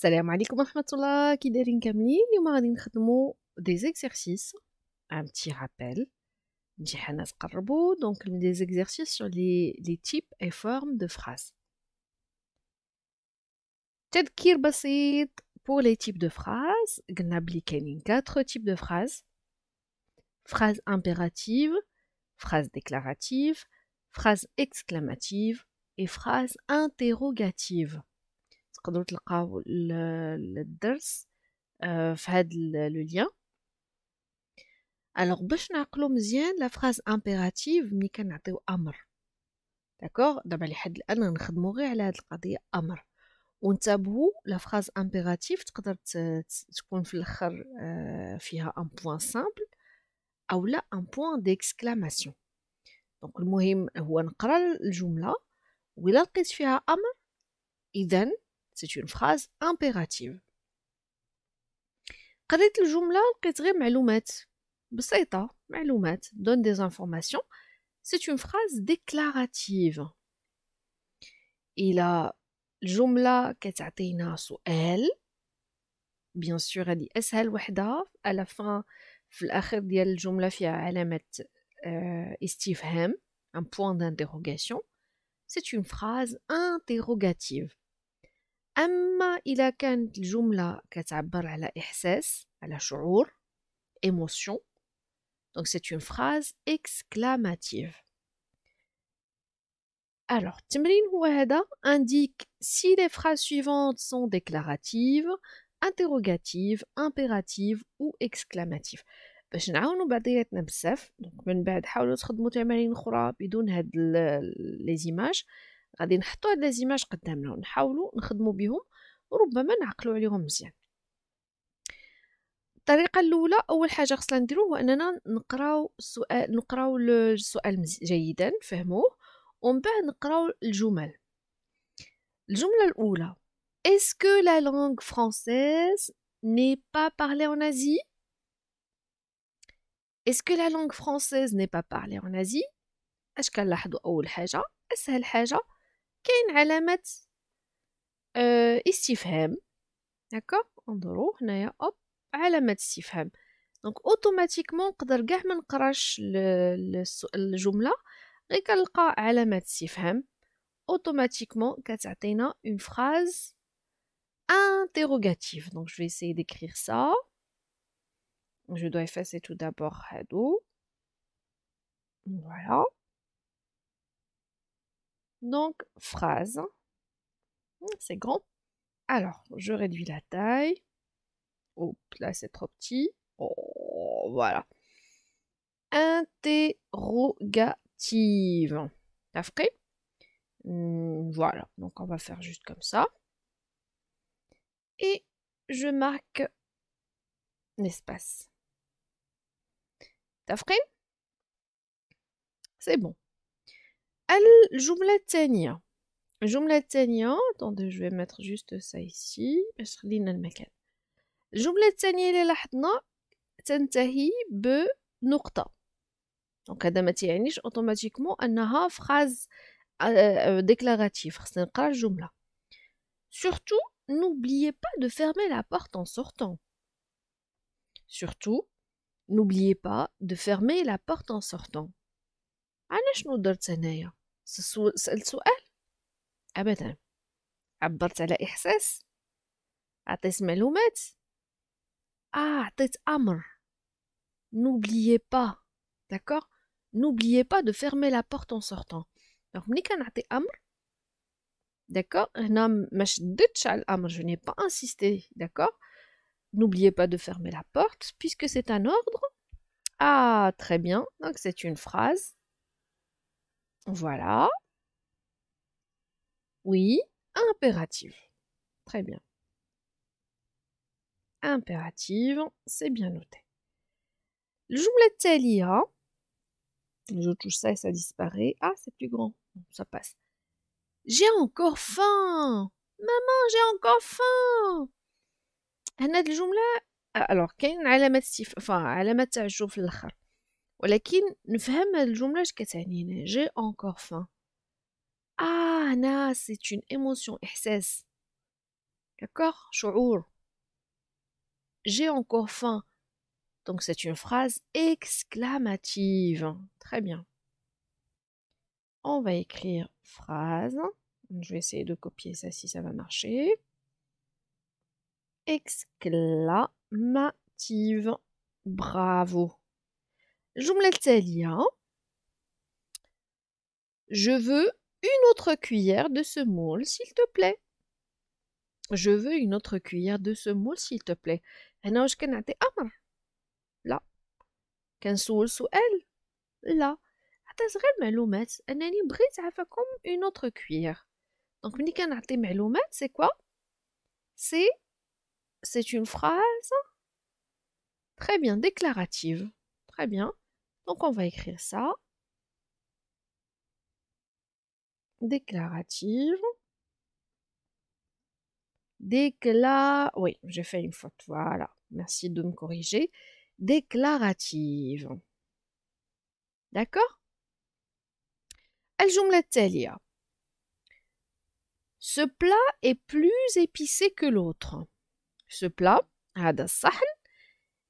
Assalamu alaikum wa rahmatullahi wa nous allons faire des exercices. Un petit rappel. Nous allons Donc, des exercices sur les types et formes de phrases. Pour les types de phrases, nous allons appliquer 4 types de phrases phrases impératives, phrases déclaratives, phrases exclamatives et phrases interrogatives. تقدروا تلقاو الدرس آه، في هذا لو ليان الوغ باش نعقلو مزيان لا فراز امبيراتيف ملي كنعطيو امر داكوغ دابا لحد الان نخدمو غير على هاد القضيه امر وانتبهوا لا فراز امبيراتيف تقدر تكون في الاخر آه، فيها ان بوين سامبل او لا ان بوين ديكسكلاماسيون دونك المهم هو نقرا الجمله ولا لقيت فيها امر اذا C'est une phrase impérative. قريت الجملة لقيت غير معلومات بسيطة معلومات donne des informations c'est une phrase déclarative إلى الجملة كتعطينا سؤال une سور هذه أسهل وحدة la à في fin ديال الجملة فيها علامة استفهام un point d'interrogation c'est une phrase interrogative اما اذا كانت الجمله كتعبر على احساس على شعور ايموسيون دونك سي اون فراز اكسكلاماتيف Alors, التمرين هو هذا indique si les phrases suivantes sont déclaratives, interrogatives, impératives ou exclamatives. باش نعاونوا بعضياتنا بزاف دونك من بعد حاولوا تخدموا تمارين اخرى بدون هاد لي زيماج غادي نحطو هاد ليزيماج قدامنا ونحاولو نخدمو بيهم وربما نعقلو عليهم مزيان الطريقه الاولى اول حاجه خصنا نديرو هو اننا نقراو السؤال نقراو السؤال جيدا نفهموه ومن بعد نقراو الجمل الجمله الاولى Est-ce que la langue française n'est pas parlée en Asie Est-ce que la langue française n'est pas parlée en Asie اش كنلاحظوا اول حاجه اسهل حاجه Qui a mis un stifem? D'accord? On a mis un Donc, automatiquement, vous pouvez faire un jumla. Et vous pouvez mettre un stifem. Automatiquement, vous donne une phrase interrogative. Donc, je vais essayer d'écrire ça. Je dois effacer tout d'abord. Voilà. Voilà. Donc, phrase. Hum, c'est grand. Alors, je réduis la taille. Oh, là, c'est trop petit. Oh, voilà. Interrogative. T'as hum, Voilà. Donc, on va faire juste comme ça. Et je marque l'espace. T'as fait C'est bon. الجمله الثانيه الجمله الثانيه attendez je vais mettre juste ça ici باش خلينا المكان الجملة اللي لاحظنا تنتهي بنقطه دونك هذا ما تيعنيش اوتوماتيكمون انها فراز ديكلاراتيف نقرا surtout n'oubliez pas de fermer la porte en sortant surtout n'oubliez pas de fermer la porte en sortant سألت سؤال أبدا n'oubliez pas d'accord n'oubliez pas de fermer la porte en sortant donc d'accord je n'ai pas insisté d'accord n'oubliez pas de fermer la porte puisque c'est un ordre ah très bien donc c'est une phrase voilà. Oui, impératif, Très bien. impératif, c'est bien noté. الجملة Je touche ça et ça disparaît. Ah, c'est plus grand. Ça passe. J'ai encore faim. Maman, j'ai encore faim. Ah, alors كاين y a enfin علامة تعجب « J'ai encore faim. » Ah non, encore une émotion, c'est j'ai encore faim. Donc c'est une phrase exclamative. Très bien. On va écrire phrase. Je vais essayer de copier ça si ça va marcher. Exclamative. Bravo. Je veux une autre cuillère de ce moule, s'il te plaît. Je veux une autre cuillère de ce moule, s'il te plaît. هنا واش كنعطي أمر؟ لا. كنسول سؤال؟ لا. عطيت غير معلومات أنني بغيت عافاكم une autre cuillère. Donc ملي كنعطي معلومات c'est quoi? C'est c'est une phrase très bien déclarative. Très bien. Donc on va écrire ça. Déclarative. Décla... Oui, j'ai fait une faute. Voilà. Merci de me corriger. Déclarative. D'accord التالية Ce plat est plus épicé que l'autre. Ce plat, هذا الصحن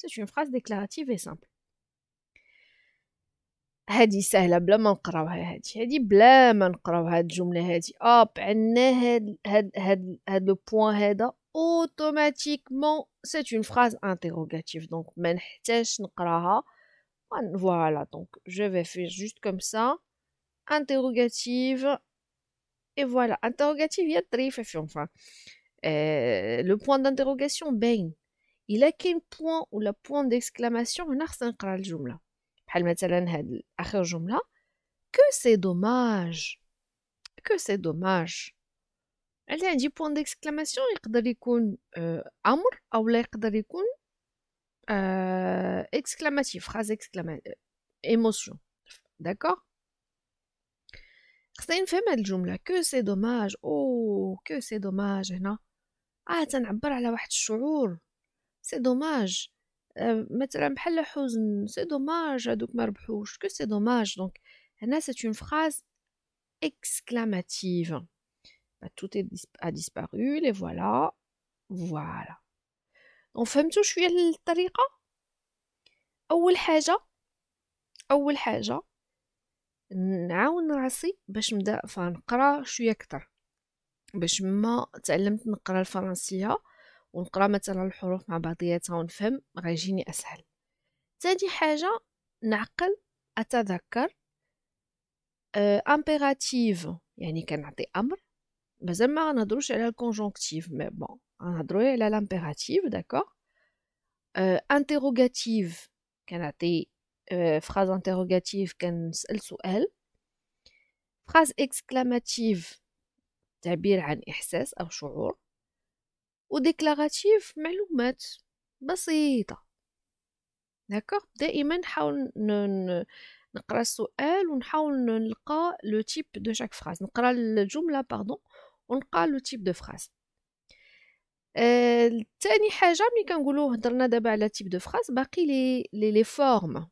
C'est une phrase déclarative et simple. Hadi سهلة بلا ما نقراوها Hadi hadi بلا ما نقراو hadi. الجملة hadi عندنا هاد هاد هاد هاد لو Automatiquement, هذا اوتوماتيكمون voilà donc je vais faire juste comme ça interrogative et voilà interrogative il y a enfin euh, le point d'interrogation ben il n'y a qu'un point ou la point d'exclamation qui est en train de faire le jumel. Je vais vous Que c'est dommage! Que c'est dommage! elle y a un point d'exclamation qui est en train de faire l'amour et exclamation émotion. D'accord? c'est une vous montrer Que c'est dommage! Oh, que c'est dommage! Ah, tu as un peu de chouur. سي دوماج euh, مثلا بحال حزن سي دوماج هادوك ما ربحوش كو سي دوماج دونك هنا سي اون فراز اكسكلاماتيف Bah, tout est dis a disparu, les voilà. Voilà. فهمتوا شويه الطريقه اول حاجه اول حاجه نعاون راسي باش نبدا فنقرا شويه اكثر باش ما تعلمت نقرا الفرنسيه ونقرا مثلا الحروف مع بعضياتها ونفهم غيجيني اسهل ثاني حاجه نعقل اتذكر امبيراتيف آه، يعني كنعطي امر مازال ما غنهضروش على الكونجونكتيف مي بون غنهضروا على لامبيراتيف داكوغ انتيروغاتيف كنعطي فراز آه، انتيروغاتيف كنسال سؤال فراز اكسكلاماتيف تعبير عن احساس او شعور وديكلاراتيف معلومات بسيطه داكوغ دائما نحاول نقرا السؤال ونحاول نلقى لو تيب دو شاك فراز نقرا الجمله باردون ونلقى لو تيب دو فراز ثاني أه حاجه ملي كنقولوا هضرنا دابا على تيب دو فراز باقي لي لي لي فورم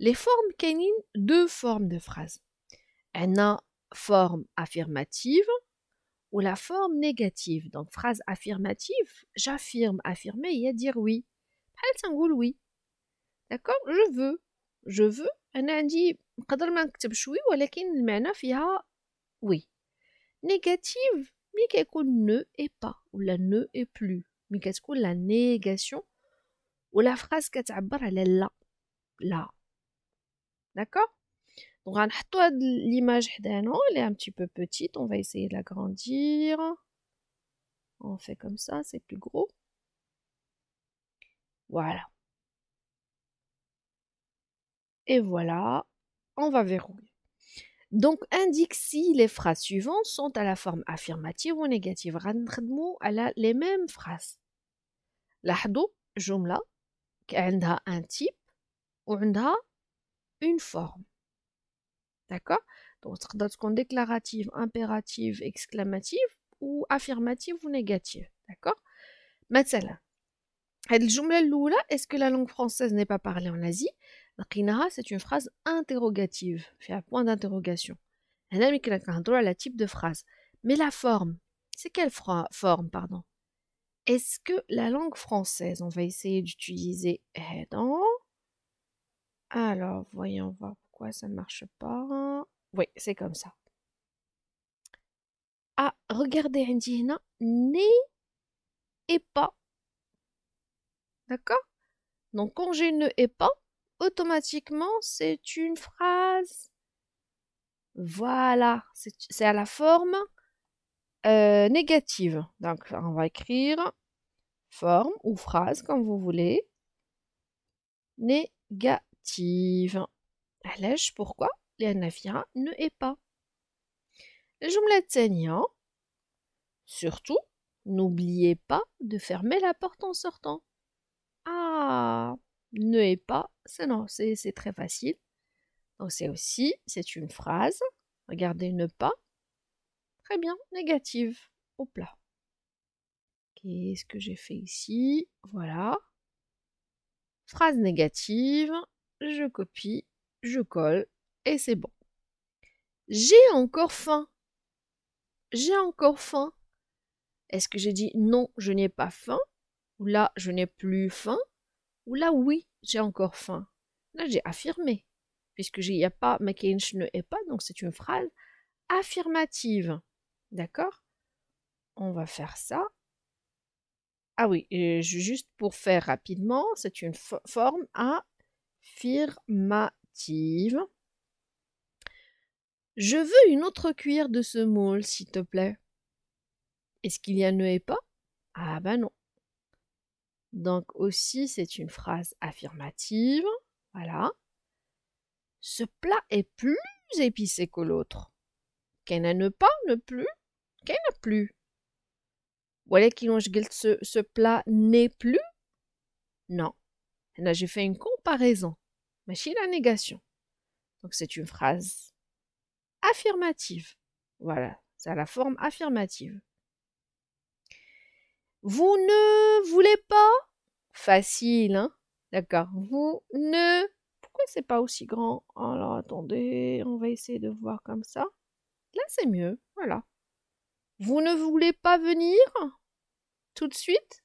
لي فورم كاينين دو فورم دو فراز عندنا فورم افيرماتيف ou la forme négative. Donc phrase affirmative, j'affirme, affirmer, il y a dire oui. oui. D'accord Je veux. Je veux. Un indi, qadar ma nktib ou le fiha oui. Négative, mi ne et pas, ou la ne est plus. Mi que la négation, ou la phrase qui elle est là. Là. D'accord donc, on va mettre l'image elle est un petit peu petite, on va essayer de l'agrandir. On fait comme ça, c'est plus gros. Voilà. Et voilà, on va verrouiller. Donc, indique si les phrases suivantes sont à la forme affirmative ou négative. Elle a les mêmes phrases. La jumla, a un type ou une forme. D'accord Donc, qu'on déclarative, impérative, exclamative ou affirmative ou négative. D'accord est-ce que la langue française n'est pas parlée en Asie c'est une phrase interrogative fait un point d'interrogation La ملي à la type de phrase mais la forme c'est quelle forme pardon est-ce que la langue française on va essayer d'utiliser alors voyons voir ça ne marche pas Oui, c'est comme ça. Ah, regardez, عندي n'est et pas. D'accord Donc quand j'ai ne et pas, automatiquement c'est une phrase. Voilà, c'est à la forme euh, négative. Donc on va écrire forme ou phrase comme vous voulez. Négative. علاش bah, pourquoi لان فيها ne est pas الجمله الثانيه surtout n'oubliez pas de fermer la porte en sortant ah ne est pas c'est c'est très facile donc c'est aussi c'est une phrase regardez ne pas très bien négative au plat qu'est-ce que j'ai fait ici voilà phrase négative je copie je colle et c'est bon. J'ai encore faim. J'ai encore faim. Est-ce que j'ai dit non, je n'ai pas faim Ou là, je n'ai plus faim Ou là, oui, j'ai encore faim Là, j'ai affirmé. Puisque il n'y a pas, McKinch ne est pas, donc c'est une phrase affirmative. D'accord On va faire ça. Ah oui, juste pour faire rapidement, c'est une forme affirmative. Je veux une autre cuillère de ce moule, s'il te plaît. Est-ce qu'il y en a pas Ah bah non. Donc aussi, c'est une phrase affirmative. Voilà. Ce plat est plus épicé que l'autre. Qu'il ne pas, ne plus. Qu'il a plus. Voilà qui ce, ce plat n'est plus. Non. Là, j'ai fait une comparaison. Machine la négation. Donc c'est une phrase affirmative. Voilà, c'est la forme affirmative. Vous ne voulez pas Facile, hein D'accord. Vous ne... Pourquoi c'est pas aussi grand Alors attendez, on va essayer de voir comme ça. Là c'est mieux, voilà. Vous ne voulez pas venir tout de suite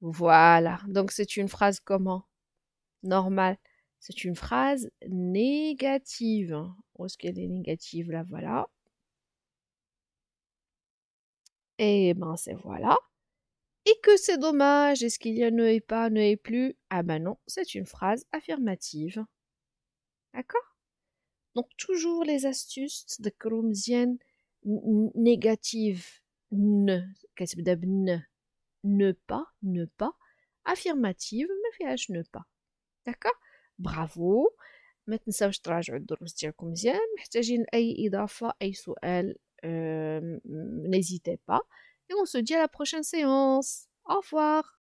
Voilà. Donc c'est une phrase comment normal. C'est une phrase négative. Où est-ce qu'elle est négative Là, voilà. Et eh ben, c'est voilà. Et que c'est dommage, est-ce qu'il y a ne et pas, ne et plus Ah ben non, c'est une phrase affirmative. D'accord Donc, toujours les astuces de Krumzien Négative, Ne, ne, ne pas, ne pas. Affirmative, mais ne pas. D'accord Bravo Maintenant, je pas, vous donner un petit peu de temps. Si vous avez des idées, des souhaits, n'hésitez pas. Et on se dit à la prochaine séance. Au revoir